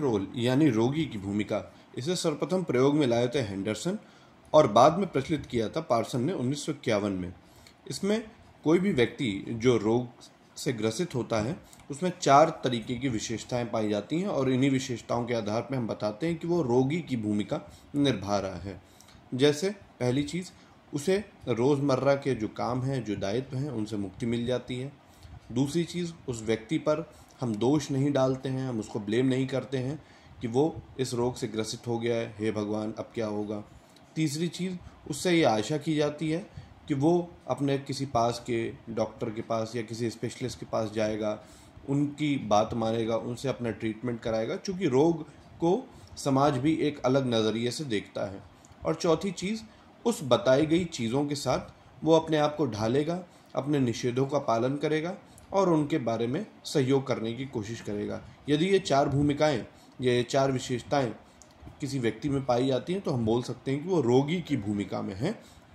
role यानी रोगी की भूमिका इसे सर्वप्रथम प्रयोग में लाए थे हैंडरसन और बाद में प्रचलित किया था पार्सन ने उन्नीस में इसमें कोई भी व्यक्ति जो रोग से ग्रसित होता है उसमें चार तरीके की विशेषताएं पाई जाती हैं और इन्हीं विशेषताओं के आधार पर हम बताते हैं कि वो रोगी की भूमिका निर्भा रहा है जैसे पहली चीज़ उसे रोज़मर्रा के जो काम हैं जो दायित्व हैं उनसे मुक्ति मिल जाती है दूसरी चीज़ उस व्यक्ति पर हम दोष नहीं डालते हैं हम उसको ब्लेम नहीं करते हैं कि वो इस रोग से ग्रसित हो गया है हे भगवान अब क्या होगा तीसरी चीज़ उससे ये आशा की जाती है कि वो अपने किसी पास के डॉक्टर के पास या किसी स्पेशलिस्ट के पास जाएगा उनकी बात मानेगा उनसे अपना ट्रीटमेंट कराएगा क्योंकि रोग को समाज भी एक अलग नज़रिए से देखता है और चौथी चीज़ उस बताई गई चीज़ों के साथ वो अपने आप को ढालेगा अपने निषेधों का पालन करेगा और उनके बारे में सहयोग करने की कोशिश करेगा यदि ये चार भूमिकाएं या ये चार विशेषताएं किसी व्यक्ति में पाई जाती हैं तो हम बोल सकते हैं कि वो रोगी की भूमिका में है